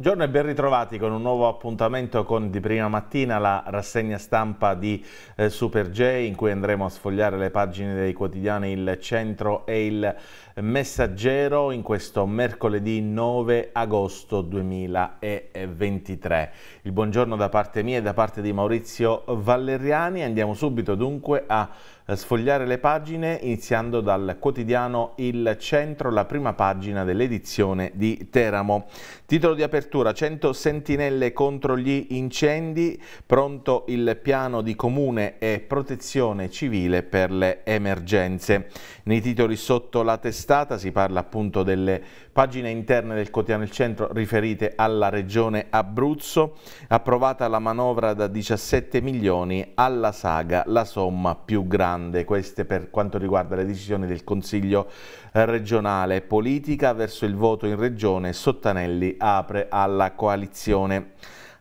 Buongiorno e ben ritrovati con un nuovo appuntamento con di prima mattina la rassegna stampa di eh, Super J in cui andremo a sfogliare le pagine dei quotidiani Il Centro e il Messaggero in questo mercoledì 9 agosto 2023. Il buongiorno da parte mia e da parte di Maurizio Valeriani. Andiamo subito dunque a eh, sfogliare le pagine iniziando dal quotidiano Il Centro, la prima pagina dell'edizione di Teramo. Titolo di apertura 100 sentinelle contro gli incendi, pronto il piano di comune e protezione civile per le emergenze. Nei titoli sotto la testa testata, si parla appunto delle pagine interne del quotidiano Il Centro riferite alla regione Abruzzo, approvata la manovra da 17 milioni alla saga la somma più grande, queste per quanto riguarda le decisioni del Consiglio regionale politica verso il voto in regione Sottanelli apre alla coalizione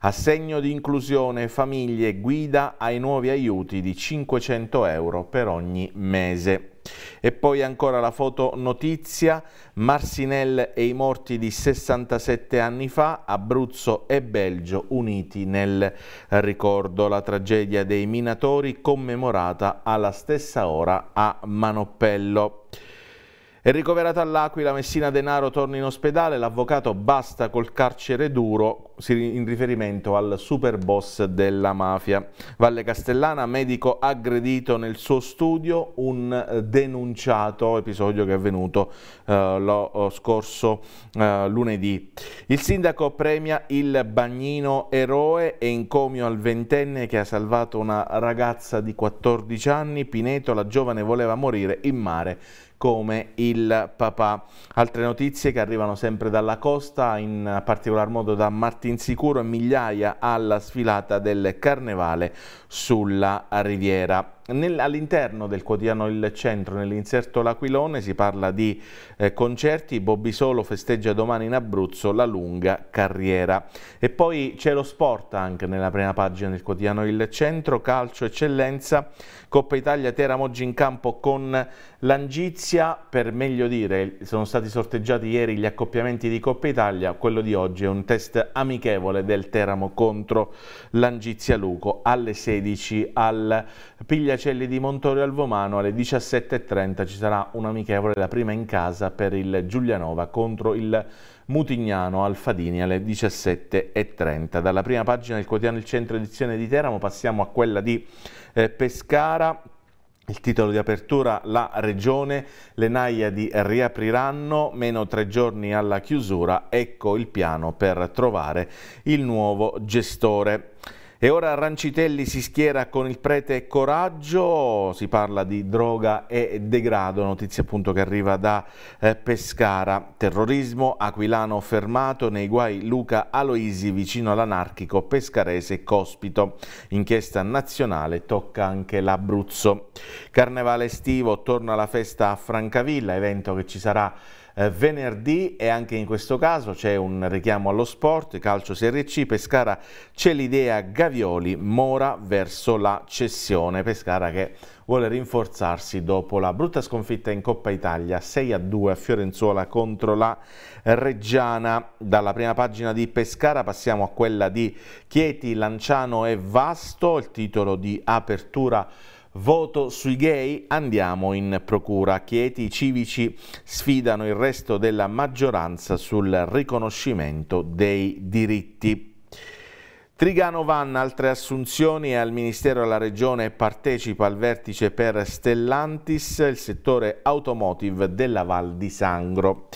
assegno di inclusione famiglie guida ai nuovi aiuti di 500 euro per ogni mese. E poi ancora la foto notizia, Marsinelle e i morti di 67 anni fa, Abruzzo e Belgio uniti nel ricordo. La tragedia dei minatori commemorata alla stessa ora a Manoppello. È ricoverata all'Aquila, Messina Denaro torna in ospedale, l'avvocato basta col carcere duro in riferimento al super boss della mafia. Valle Castellana, medico aggredito nel suo studio, un eh, denunciato episodio che è avvenuto eh, lo oh, scorso eh, lunedì. Il sindaco premia il bagnino eroe e encomio al ventenne che ha salvato una ragazza di 14 anni, Pineto, la giovane voleva morire in mare come il papà. Altre notizie che arrivano sempre dalla costa, in particolar modo da Martinsicuro e migliaia alla sfilata del carnevale sulla riviera all'interno del quotidiano Il Centro, nell'inserto L'Aquilone, si parla di eh, concerti, Bobby Solo festeggia domani in Abruzzo la lunga carriera. E poi c'è lo sport anche nella prima pagina del quotidiano Il Centro, calcio eccellenza, Coppa Italia Teramo oggi in campo con l'Angizia, per meglio dire, sono stati sorteggiati ieri gli accoppiamenti di Coppa Italia, quello di oggi è un test amichevole del Teramo contro l'Angizia Luco alle 16 al Piglia Celli di Montorio Alvomano alle 17.30 ci sarà un amichevole la prima in casa per il Giulianova contro il Mutignano Alfadini alle 17.30. Dalla prima pagina del quotidiano Il Centro Edizione di Teramo passiamo a quella di eh, Pescara. Il titolo di apertura, la regione, le Naiadi riapriranno, meno tre giorni alla chiusura, ecco il piano per trovare il nuovo gestore. E ora Rancitelli si schiera con il prete Coraggio, si parla di droga e degrado, notizia appunto che arriva da eh, Pescara. Terrorismo, Aquilano fermato, nei guai Luca Aloisi vicino all'anarchico pescarese Cospito. Inchiesta nazionale tocca anche l'Abruzzo. Carnevale estivo, torna la festa a Francavilla, evento che ci sarà eh, venerdì e anche in questo caso c'è un richiamo allo sport, calcio Serie C, Pescara c'è l'idea Gavioli, Mora verso la cessione, Pescara che vuole rinforzarsi dopo la brutta sconfitta in Coppa Italia 6 a 2 a Fiorenzuola contro la Reggiana. Dalla prima pagina di Pescara passiamo a quella di Chieti, Lanciano e Vasto, il titolo di apertura Voto sui gay, andiamo in procura. Chieti i civici sfidano il resto della maggioranza sul riconoscimento dei diritti. Trigano Vanna, altre assunzioni al Ministero della alla Regione partecipa al vertice per Stellantis, il settore automotive della Val di Sangro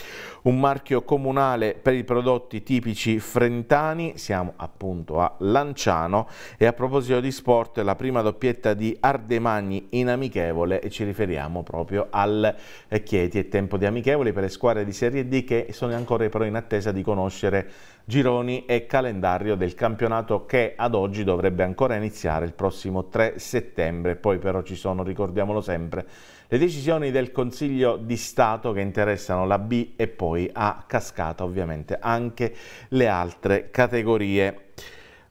un marchio comunale per i prodotti tipici frentani, siamo appunto a Lanciano e a proposito di sport la prima doppietta di Ardemagni in amichevole e ci riferiamo proprio al eh, Chieti e tempo di amichevoli per le squadre di Serie D che sono ancora però in attesa di conoscere gironi e calendario del campionato che ad oggi dovrebbe ancora iniziare il prossimo 3 settembre, poi però ci sono, ricordiamolo sempre, le decisioni del Consiglio di Stato che interessano la B e poi a cascata ovviamente anche le altre categorie.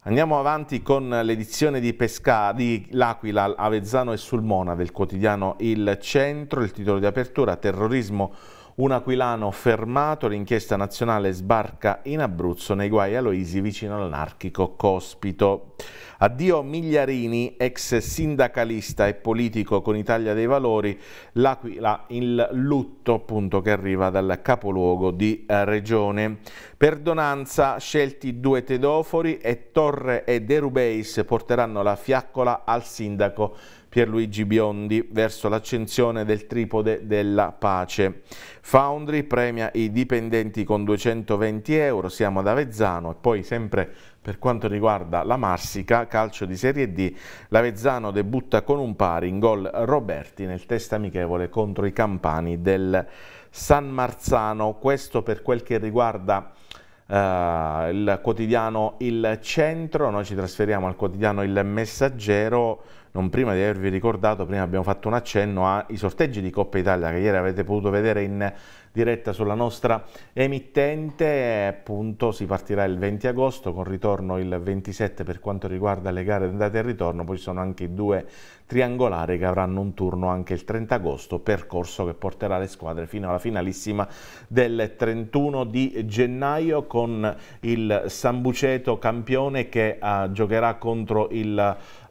Andiamo avanti con l'edizione di Pesca di L'Aquila, Avezzano e Sulmona del quotidiano Il Centro, il titolo di apertura Terrorismo un aquilano fermato, l'inchiesta nazionale sbarca in Abruzzo nei guai Aloisi vicino all'anarchico Cospito. Addio Migliarini, ex sindacalista e politico con Italia dei Valori, l'Aquila il lutto appunto che arriva dal capoluogo di eh, regione. Perdonanza, scelti due tedofori e Torre e De Rubeis porteranno la fiaccola al sindaco Pierluigi Biondi verso l'accensione del tripode della pace. Foundry premia i dipendenti con 220 euro, siamo ad Avezzano e poi sempre per quanto riguarda la Marsica, calcio di Serie D, l'Avezzano debutta con un pari in gol Roberti nel test amichevole contro i campani del San Marzano. Questo per quel che riguarda uh, il quotidiano Il Centro, noi ci trasferiamo al quotidiano Il Messaggero, non prima di avervi ricordato, prima abbiamo fatto un accenno ai sorteggi di Coppa Italia che ieri avete potuto vedere in diretta sulla nostra emittente, appunto si partirà il 20 agosto con ritorno il 27 per quanto riguarda le gare andate e ritorno, poi ci sono anche i due triangolari che avranno un turno anche il 30 agosto, percorso che porterà le squadre fino alla finalissima del 31 di gennaio con il Sambuceto campione che uh, giocherà contro il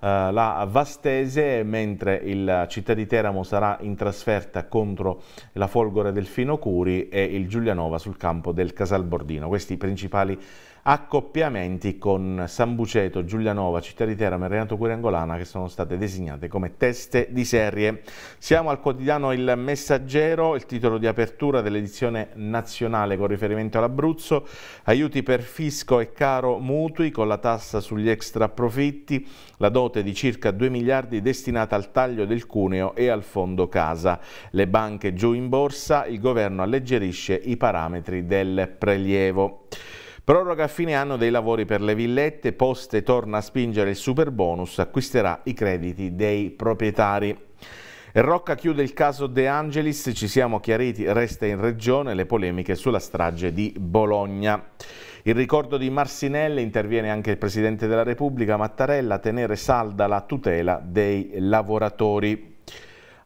eh, la Vastese, mentre il Città di Teramo sarà in trasferta contro la Folgore del Fino Cuneo Curi e il Giulianova sul campo del Casalbordino. Questi i principali accoppiamenti con San Buceto, Giulianova, Città di Teramo e Renato Quirangolana che sono state designate come teste di serie. Siamo al quotidiano Il Messaggero, il titolo di apertura dell'edizione nazionale con riferimento all'Abruzzo, aiuti per fisco e caro mutui con la tassa sugli extra profitti, la dote di circa 2 miliardi destinata al taglio del cuneo e al fondo casa. Le banche giù in borsa, il governo alleggerisce i parametri del prelievo. Proroga a fine anno dei lavori per le villette, Poste torna a spingere il super bonus, acquisterà i crediti dei proprietari. Rocca chiude il caso De Angelis, ci siamo chiariti, resta in regione le polemiche sulla strage di Bologna. Il ricordo di Marsinelle interviene anche il Presidente della Repubblica Mattarella a tenere salda la tutela dei lavoratori.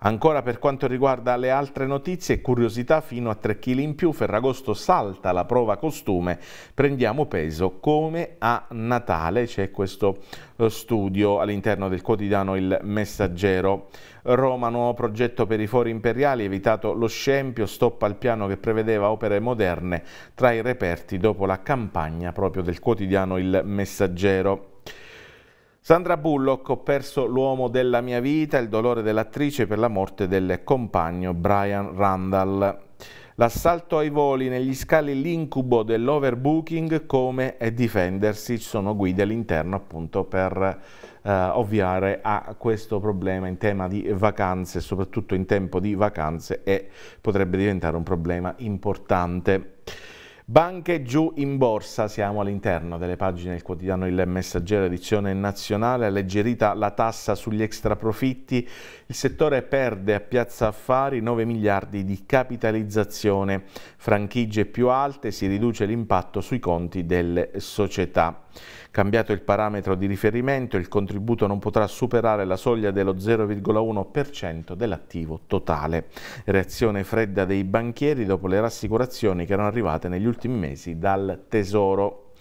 Ancora per quanto riguarda le altre notizie, curiosità fino a 3 kg in più, Ferragosto salta la prova costume, prendiamo peso come a Natale, c'è questo eh, studio all'interno del quotidiano Il Messaggero. Roma, nuovo progetto per i fori imperiali, evitato lo scempio, stoppa il piano che prevedeva opere moderne tra i reperti dopo la campagna proprio del quotidiano Il Messaggero. Sandra Bullock, ho perso l'uomo della mia vita, il dolore dell'attrice per la morte del compagno Brian Randall. L'assalto ai voli negli scali, l'incubo dell'overbooking, come difendersi, ci sono guide all'interno appunto per eh, ovviare a questo problema in tema di vacanze, soprattutto in tempo di vacanze e potrebbe diventare un problema importante. Banche giù in borsa, siamo all'interno delle pagine del quotidiano Il Messaggero edizione nazionale, alleggerita la tassa sugli extraprofitti, il settore perde a Piazza Affari 9 miliardi di capitalizzazione, franchigie più alte, si riduce l'impatto sui conti delle società. Cambiato il parametro di riferimento, il contributo non potrà superare la soglia dello 0,1% dell'attivo totale. Reazione fredda dei banchieri dopo le rassicurazioni che erano arrivate negli ultimi mesi dal Tesoro.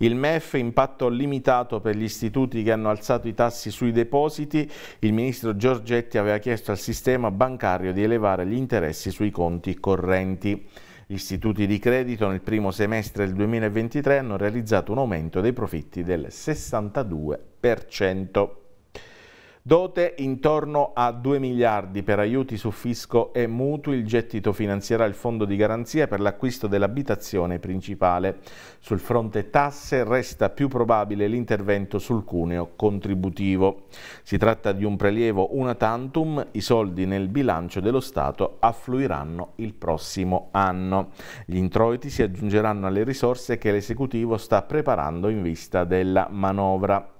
Il MEF impatto limitato per gli istituti che hanno alzato i tassi sui depositi. Il ministro Giorgetti aveva chiesto al sistema bancario di elevare gli interessi sui conti correnti. Gli istituti di credito nel primo semestre del 2023 hanno realizzato un aumento dei profitti del 62%. Dote intorno a 2 miliardi per aiuti su fisco e mutui, il gettito finanzierà il fondo di garanzia per l'acquisto dell'abitazione principale. Sul fronte tasse resta più probabile l'intervento sul cuneo contributivo. Si tratta di un prelievo una tantum, i soldi nel bilancio dello Stato affluiranno il prossimo anno. Gli introiti si aggiungeranno alle risorse che l'esecutivo sta preparando in vista della manovra.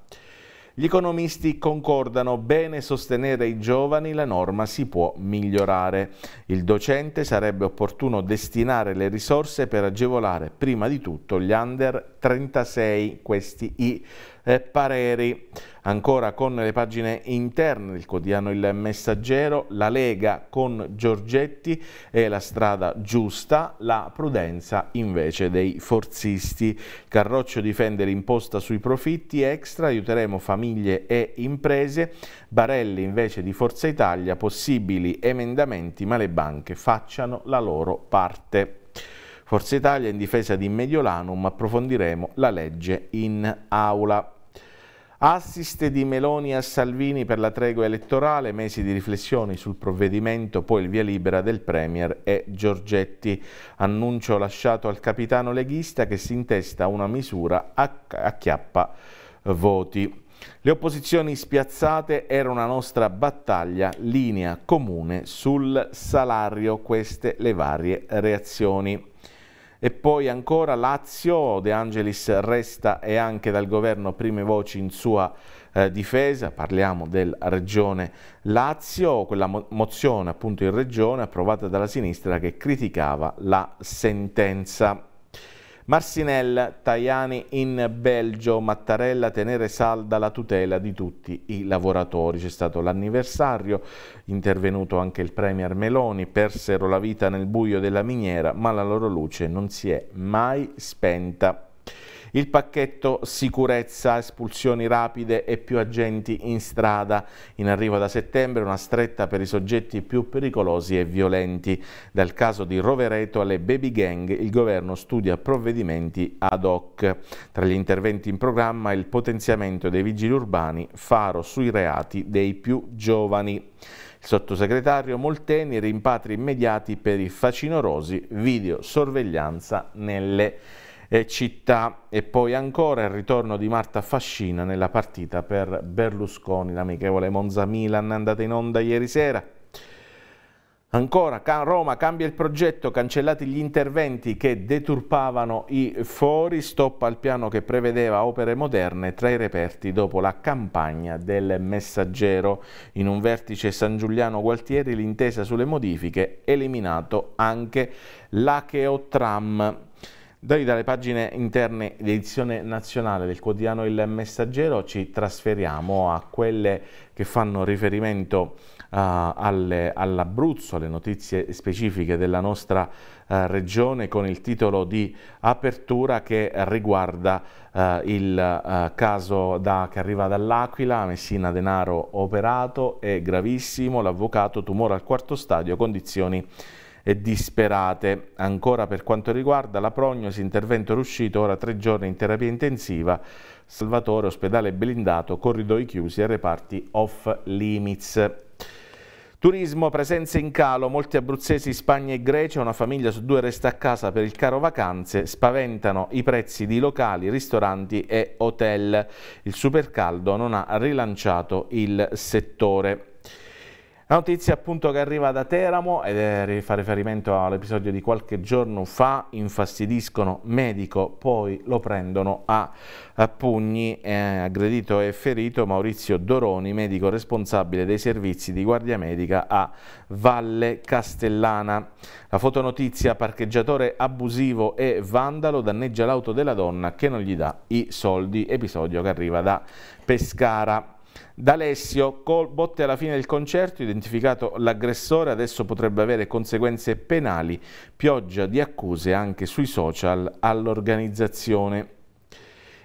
Gli economisti concordano bene sostenere i giovani, la norma si può migliorare. Il docente sarebbe opportuno destinare le risorse per agevolare prima di tutto gli under 36 questi i eh, pareri. Ancora con le pagine interne del quotidiano Il Messaggero, la Lega con Giorgetti è la strada giusta, la prudenza invece dei forzisti. Carroccio difende l'imposta sui profitti extra, aiuteremo famiglie e imprese. Barelli invece di Forza Italia, possibili emendamenti ma le banche facciano la loro parte. Forza Italia in difesa di Mediolanum approfondiremo la legge in aula. Assist di Meloni a Salvini per la tregua elettorale, mesi di riflessioni sul provvedimento, poi il via libera del Premier e Giorgetti. Annuncio lasciato al capitano leghista che si intesta una misura a chiappa voti. Le opposizioni spiazzate era una nostra battaglia, linea comune sul salario, queste le varie reazioni. E poi ancora Lazio, De Angelis resta e anche dal governo prime voci in sua eh, difesa, parliamo della regione Lazio, quella mo mozione appunto in regione approvata dalla sinistra che criticava la sentenza. Marsinella, Tajani in Belgio, Mattarella tenere salda la tutela di tutti i lavoratori. C'è stato l'anniversario, intervenuto anche il Premier Meloni, persero la vita nel buio della miniera, ma la loro luce non si è mai spenta il pacchetto sicurezza, espulsioni rapide e più agenti in strada. In arrivo da settembre una stretta per i soggetti più pericolosi e violenti. Dal caso di Rovereto alle baby gang il governo studia provvedimenti ad hoc. Tra gli interventi in programma il potenziamento dei vigili urbani, faro sui reati dei più giovani. Il sottosegretario Molteni rimpatri immediati per i facinorosi, videosorveglianza nelle città e poi ancora il ritorno di Marta Fascina nella partita per Berlusconi, l'amichevole Monza-Milan andata in onda ieri sera. Ancora, Roma cambia il progetto, cancellati gli interventi che deturpavano i fori, stop al piano che prevedeva opere moderne tra i reperti dopo la campagna del messaggero. In un vertice San Giuliano Gualtieri l'intesa sulle modifiche, eliminato anche l'Acheotram. Tram noi dalle pagine interne edizione nazionale del quotidiano Il Messaggero ci trasferiamo a quelle che fanno riferimento Uh, all'Abruzzo, alle notizie specifiche della nostra uh, regione con il titolo di apertura che riguarda uh, il caso da, che arriva dall'Aquila, Messina Denaro operato è gravissimo, l'avvocato tumore al quarto stadio, condizioni e disperate. Ancora per quanto riguarda la prognosi, intervento riuscito, ora tre giorni in terapia intensiva, Salvatore, ospedale blindato, corridoi chiusi e reparti off limits. Turismo, presenze in calo, molti abruzzesi, Spagna e Grecia, una famiglia su due resta a casa per il caro vacanze, spaventano i prezzi di locali, ristoranti e hotel. Il supercaldo non ha rilanciato il settore. La notizia appunto che arriva da Teramo ed fa riferimento all'episodio di qualche giorno fa, infastidiscono medico, poi lo prendono a, a pugni, eh, aggredito e ferito Maurizio Doroni, medico responsabile dei servizi di guardia medica a Valle Castellana. La fotonotizia parcheggiatore abusivo e vandalo danneggia l'auto della donna che non gli dà i soldi, episodio che arriva da Pescara. D'Alessio, col botte alla fine del concerto, identificato l'aggressore, adesso potrebbe avere conseguenze penali, pioggia di accuse anche sui social all'organizzazione.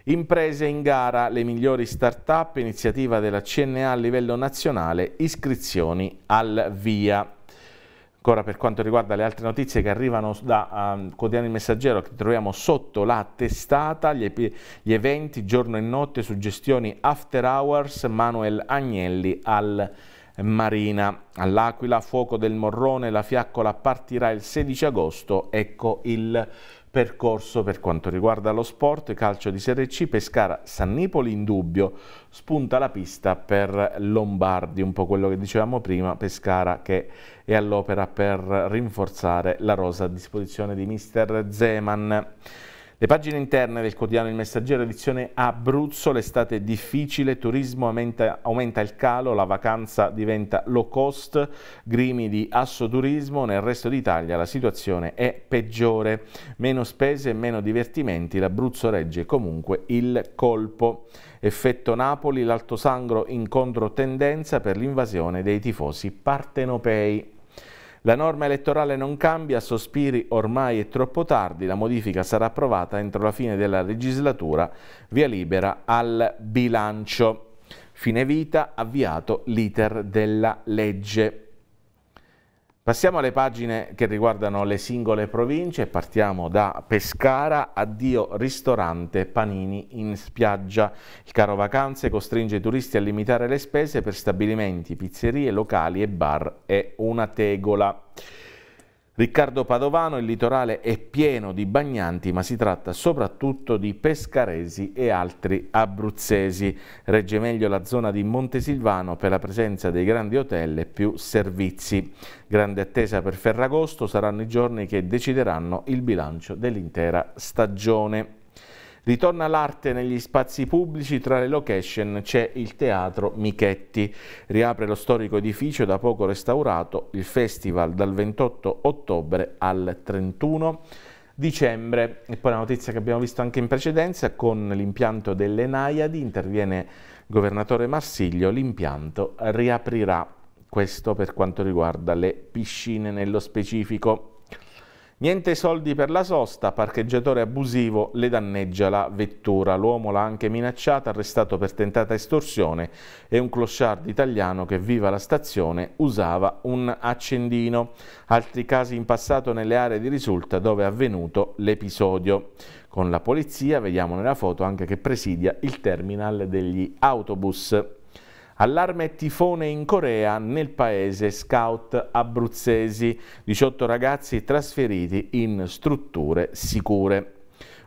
Imprese in gara, le migliori start-up, iniziativa della CNA a livello nazionale, iscrizioni al via. Ancora per quanto riguarda le altre notizie che arrivano da um, Quotidiano Messaggero, che troviamo sotto la testata, gli, gli eventi giorno e notte, suggestioni after hours, Manuel Agnelli al Marina. All'Aquila, fuoco del Morrone, la fiaccola partirà il 16 agosto, ecco il percorso per quanto riguarda lo sport, calcio di Serie C, Pescara, Sannipoli in dubbio, spunta la pista per Lombardi, un po' quello che dicevamo prima, Pescara che è all'opera per rinforzare la rosa a disposizione di mister Zeman. Le pagine interne del quotidiano Il Messaggero edizione Abruzzo, l'estate è difficile, turismo aumenta, aumenta, il calo, la vacanza diventa low cost, grimi di asso turismo, nel resto d'Italia la situazione è peggiore, meno spese e meno divertimenti, l'Abruzzo regge comunque il colpo. Effetto Napoli, l'Alto Sangro in controtendenza per l'invasione dei tifosi partenopei. La norma elettorale non cambia, sospiri ormai è troppo tardi, la modifica sarà approvata entro la fine della legislatura, via libera al bilancio. Fine vita, avviato l'iter della legge. Passiamo alle pagine che riguardano le singole province, partiamo da Pescara, addio ristorante Panini in spiaggia. Il caro vacanze costringe i turisti a limitare le spese per stabilimenti, pizzerie, locali e bar e una tegola. Riccardo Padovano, il litorale è pieno di bagnanti, ma si tratta soprattutto di pescaresi e altri abruzzesi. Regge meglio la zona di Montesilvano per la presenza dei grandi hotel e più servizi. Grande attesa per Ferragosto saranno i giorni che decideranno il bilancio dell'intera stagione. Ritorna l'arte negli spazi pubblici, tra le location c'è il Teatro Michetti. Riapre lo storico edificio da poco restaurato, il festival dal 28 ottobre al 31 dicembre. E poi la notizia che abbiamo visto anche in precedenza, con l'impianto delle Naiadi interviene il governatore Marsiglio, l'impianto riaprirà questo per quanto riguarda le piscine nello specifico. Niente soldi per la sosta, parcheggiatore abusivo le danneggia la vettura. L'uomo l'ha anche minacciata, arrestato per tentata estorsione e un clochard italiano che viva la stazione usava un accendino. Altri casi in passato nelle aree di risulta dove è avvenuto l'episodio. Con la polizia vediamo nella foto anche che presidia il terminal degli autobus. Allarme tifone in Corea, nel paese scout abruzzesi, 18 ragazzi trasferiti in strutture sicure.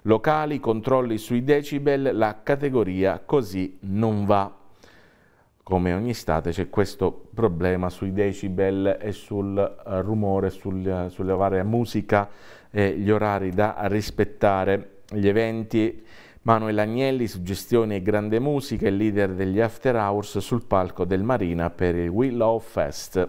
Locali, controlli sui decibel, la categoria così non va. Come ogni estate c'è questo problema sui decibel e sul uh, rumore, sul, uh, sulla varia musica e gli orari da rispettare, gli eventi Manuel Agnelli, suggestioni e grande musica, e leader degli After Hours sul palco del Marina per il Willow Fest.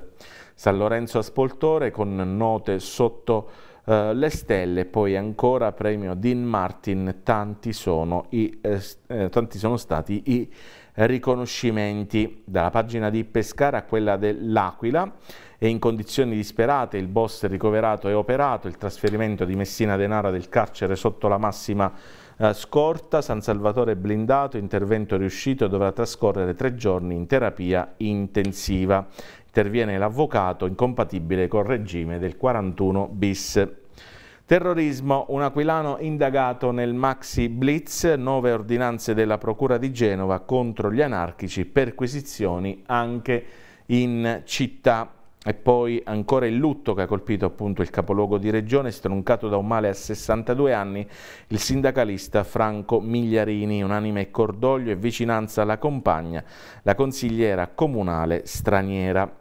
San Lorenzo Aspoltore con note sotto eh, le stelle, poi ancora premio Dean Martin, tanti sono, i, eh, eh, tanti sono stati i riconoscimenti dalla pagina di Pescara a quella dell'Aquila e in condizioni disperate il boss ricoverato e operato il trasferimento di Messina Denara del carcere sotto la massima eh, scorta, San Salvatore blindato, intervento riuscito, dovrà trascorrere tre giorni in terapia intensiva. Interviene l'avvocato incompatibile col regime del 41 bis. Terrorismo, un aquilano indagato nel Maxi Blitz, nove ordinanze della Procura di Genova contro gli anarchici, perquisizioni anche in città. E poi ancora il lutto che ha colpito appunto il capoluogo di regione, stroncato da un male a 62 anni, il sindacalista Franco Migliarini, e cordoglio e vicinanza alla compagna, la consigliera comunale straniera.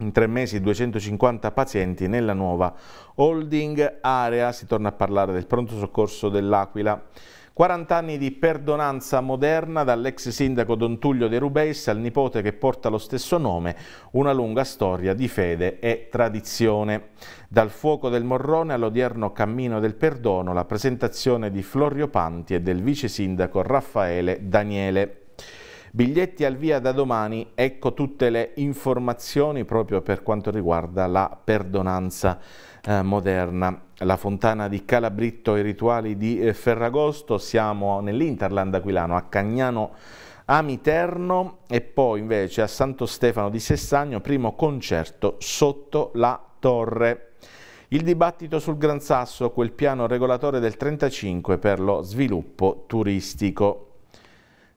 In tre mesi 250 pazienti nella nuova holding area, si torna a parlare del pronto soccorso dell'Aquila. 40 anni di perdonanza moderna dall'ex sindaco Don Tullio De Rubeis al nipote che porta lo stesso nome, una lunga storia di fede e tradizione. Dal fuoco del Morrone all'odierno Cammino del Perdono, la presentazione di Florio Panti e del vice sindaco Raffaele Daniele. Biglietti al via da domani, ecco tutte le informazioni proprio per quanto riguarda la perdonanza eh, moderna. La fontana di Calabritto e i rituali di eh, Ferragosto, siamo nell'Interland aquilano, a Cagnano Amiterno e poi invece a Santo Stefano di Sessagno, primo concerto sotto la torre. Il dibattito sul Gran Sasso, quel piano regolatore del 35 per lo sviluppo turistico.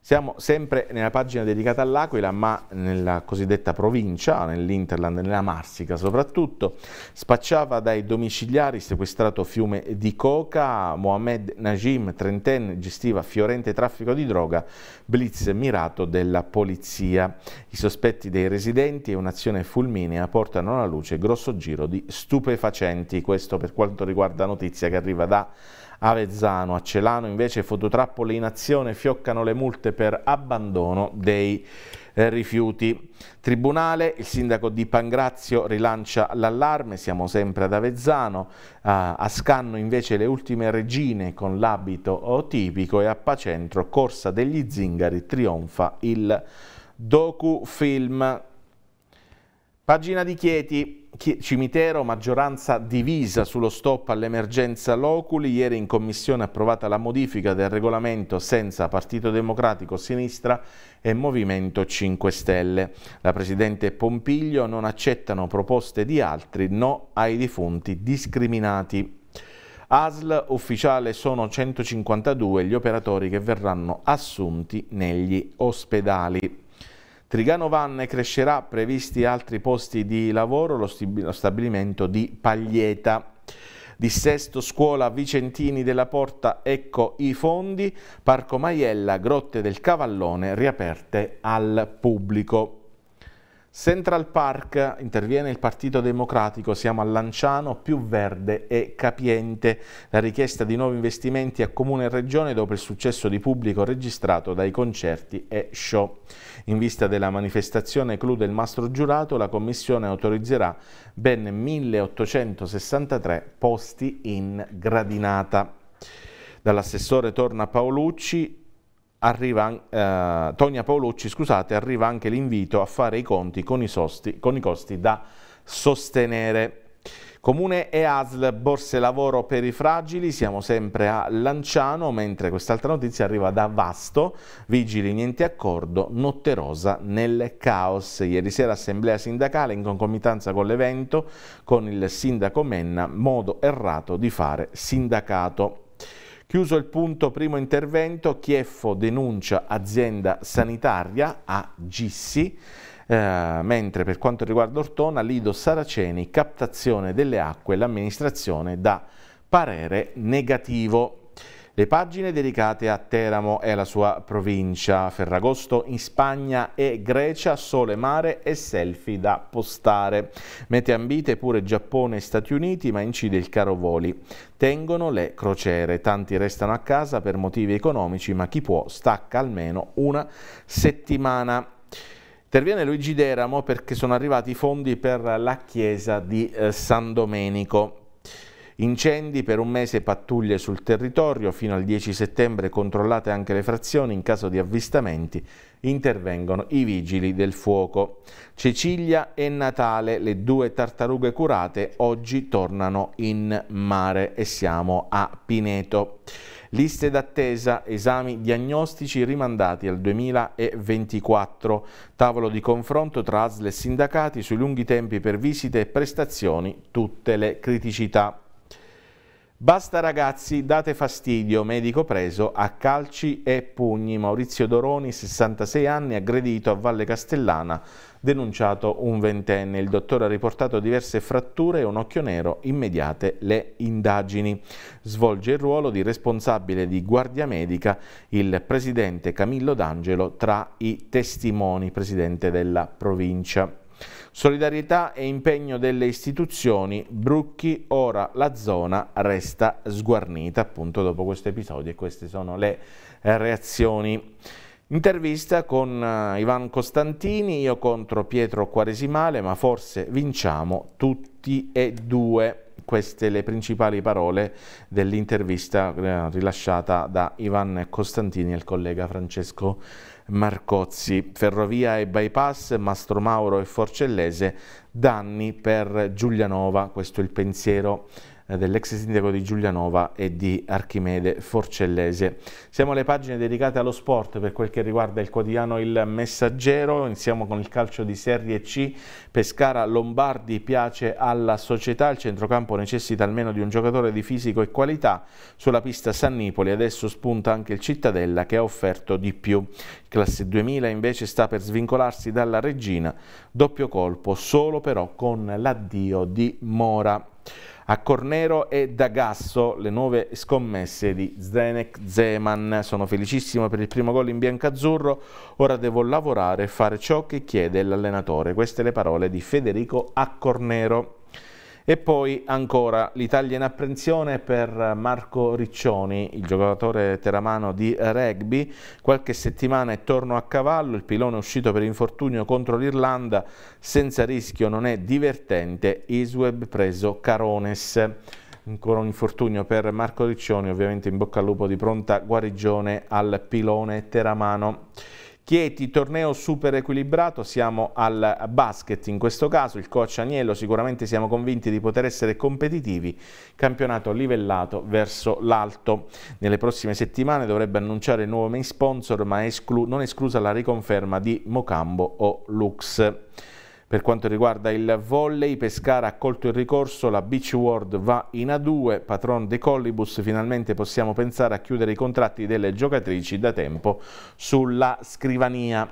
Siamo sempre nella pagina dedicata all'Aquila, ma nella cosiddetta provincia, nell'Interland, nella Marsica soprattutto. Spacciava dai domiciliari sequestrato fiume di coca, Mohamed Najim, trentenne, gestiva fiorente traffico di droga, blitz mirato della polizia. I sospetti dei residenti e un'azione fulminea portano alla luce grosso giro di stupefacenti. Questo per quanto riguarda notizia che arriva da Avezzano. A Celano invece fototrappole in azione fioccano le multe per abbandono dei eh, rifiuti. Tribunale, il sindaco di Pangrazio rilancia l'allarme, siamo sempre ad Avezzano, ah, a Scanno invece le ultime regine con l'abito tipico e a Pacentro Corsa degli Zingari trionfa il docufilm Pagina di Chieti, cimitero, maggioranza divisa sullo stop all'emergenza Loculi. Ieri in commissione approvata la modifica del regolamento senza Partito Democratico, Sinistra e Movimento 5 Stelle. La Presidente Pompiglio non accettano proposte di altri, no ai difunti discriminati. ASL ufficiale sono 152 gli operatori che verranno assunti negli ospedali. Trigano Vanne crescerà, previsti altri posti di lavoro, lo, stabilimento di Paglieta. Dissesto scuola Vicentini della Porta, ecco i fondi, Parco Maiella, Grotte del Cavallone riaperte al pubblico. Central Park interviene il Partito Democratico, siamo a Lanciano, più verde e capiente. La richiesta di nuovi investimenti a Comune e Regione dopo il successo di pubblico registrato dai concerti e show. In vista della manifestazione clou del mastro giurato, la Commissione autorizzerà ben 1863 posti in gradinata. Dall'assessore torna Paolucci, arriva, eh, Tonia Paolucci scusate, arriva anche l'invito a fare i conti con i, sosti, con i costi da sostenere. Comune e ASL, borse lavoro per i fragili, siamo sempre a Lanciano, mentre quest'altra notizia arriva da Vasto, vigili niente accordo, notte rosa nel caos. Ieri sera assemblea sindacale in concomitanza con l'evento, con il sindaco Menna, modo errato di fare sindacato. Chiuso il punto primo intervento, Chieffo denuncia azienda sanitaria a Gissi, eh, mentre per quanto riguarda Ortona, Lido Saraceni, captazione delle acque, l'amministrazione dà parere negativo. Le pagine dedicate a Teramo e alla sua provincia, Ferragosto in Spagna e Grecia, sole, mare e selfie da postare. Mete ambite pure Giappone e Stati Uniti, ma incide il caro voli. Tengono le crociere, tanti restano a casa per motivi economici, ma chi può stacca almeno una settimana. Interviene Luigi Deramo perché sono arrivati i fondi per la chiesa di eh, San Domenico. Incendi, per un mese pattuglie sul territorio, fino al 10 settembre controllate anche le frazioni, in caso di avvistamenti intervengono i vigili del fuoco. Cecilia e Natale, le due tartarughe curate, oggi tornano in mare e siamo a Pineto. Liste d'attesa, esami diagnostici rimandati al 2024, tavolo di confronto tra ASL e sindacati sui lunghi tempi per visite e prestazioni, tutte le criticità. Basta ragazzi, date fastidio, medico preso a calci e pugni. Maurizio Doroni, 66 anni, aggredito a Valle Castellana, denunciato un ventenne. Il dottore ha riportato diverse fratture e un occhio nero, immediate le indagini. Svolge il ruolo di responsabile di guardia medica il presidente Camillo D'Angelo tra i testimoni, presidente della provincia. Solidarietà e impegno delle istituzioni, Brucchi, ora la zona resta sguarnita appunto dopo questo episodio e queste sono le eh, reazioni. Intervista con eh, Ivan Costantini, io contro Pietro Quaresimale, ma forse vinciamo tutti e due. Queste le principali parole dell'intervista eh, rilasciata da Ivan Costantini e il collega Francesco Marcozzi, Ferrovia e Bypass, Mastro Mauro e Forcellese, danni per Giulianova, questo è il pensiero eh, dell'ex sindaco di Giulianova e di Archimede Forcellese. Siamo alle pagine dedicate allo sport per quel che riguarda il quotidiano Il Messaggero, iniziamo con il calcio di Serie C, Pescara Lombardi piace alla società, il centrocampo necessita almeno di un giocatore di fisico e qualità, sulla pista San Nipoli adesso spunta anche il Cittadella che ha offerto di più. Classe 2000 invece sta per svincolarsi dalla regina, doppio colpo solo però con l'addio di Mora a Cornero e D'Agasso le nuove scommesse di Zdenek Zeman. Sono felicissimo per il primo gol in biancazzurro, ora devo lavorare e fare ciò che chiede l'allenatore. Queste le parole di Federico a Cornero. E poi ancora l'Italia in apprensione per Marco Riccioni, il giocatore teramano di rugby. Qualche settimana è torno a cavallo, il pilone è uscito per infortunio contro l'Irlanda, senza rischio non è divertente, Isweb preso Carones ancora un infortunio per Marco Riccioni, ovviamente in bocca al lupo di pronta guarigione al pilone teramano. Chieti, torneo super equilibrato, siamo al basket in questo caso, il coach Agnello, sicuramente siamo convinti di poter essere competitivi, campionato livellato verso l'alto. Nelle prossime settimane dovrebbe annunciare il nuovo main sponsor, ma esclu non esclusa la riconferma di Mocambo o Lux. Per quanto riguarda il volley, Pescara ha colto il ricorso, la Beach World va in A2, patron De Collibus, finalmente possiamo pensare a chiudere i contratti delle giocatrici da tempo sulla scrivania.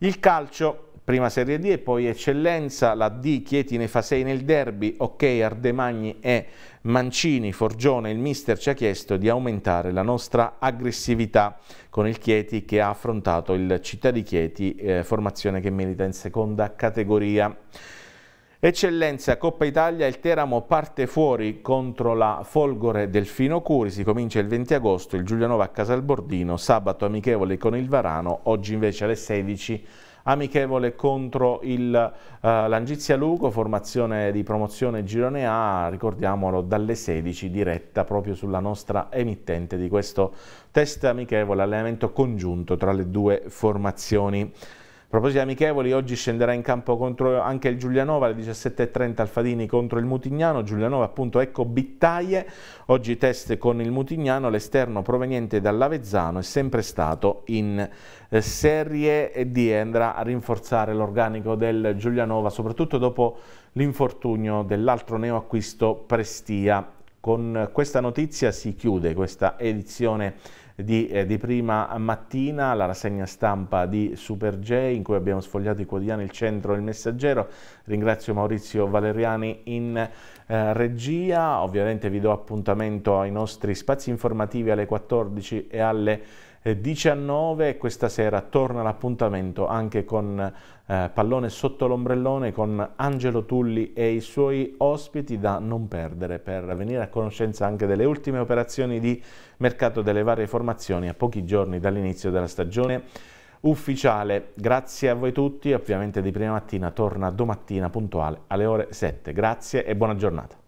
Il calcio prima Serie D e poi Eccellenza, la D Chieti ne fa 6 nel derby, ok Ardemagni e Mancini, Forgione, il mister ci ha chiesto di aumentare la nostra aggressività con il Chieti che ha affrontato il Città di Chieti, eh, formazione che merita in seconda categoria. Eccellenza Coppa Italia, il Teramo parte fuori contro la Folgore Delfino Curi, si comincia il 20 agosto, il Giulianova a Casalbordino, sabato amichevole con il Varano, oggi invece alle 16 amichevole contro il eh, Langizia Lugo, formazione di promozione Girone A, ricordiamolo dalle 16 diretta proprio sulla nostra emittente di questo test amichevole, allenamento congiunto tra le due formazioni proposito amichevoli, oggi scenderà in campo contro anche il Giulianova alle 17.30 Alfadini contro il Mutignano, Giulianova appunto ecco Bittaie, oggi test con il Mutignano, l'esterno proveniente dall'Avezzano è sempre stato in eh, Serie D andrà a rinforzare l'organico del Giulianova, soprattutto dopo l'infortunio dell'altro neoacquisto Prestia. Con questa notizia si chiude questa edizione di, eh, di, prima mattina, la rassegna stampa di Super J in cui abbiamo sfogliato i quotidiani Il Centro e Il Messaggero. Ringrazio Maurizio Valeriani in eh, regia, ovviamente vi do appuntamento ai nostri spazi informativi alle 14 e alle 19 eh, questa sera torna l'appuntamento anche con eh, Pallone sotto l'ombrellone con Angelo Tulli e i suoi ospiti da non perdere per venire a conoscenza anche delle ultime operazioni di mercato delle varie formazioni a pochi giorni dall'inizio della stagione ufficiale. Grazie a voi tutti, ovviamente di prima mattina torna domattina puntuale alle ore 7. Grazie e buona giornata.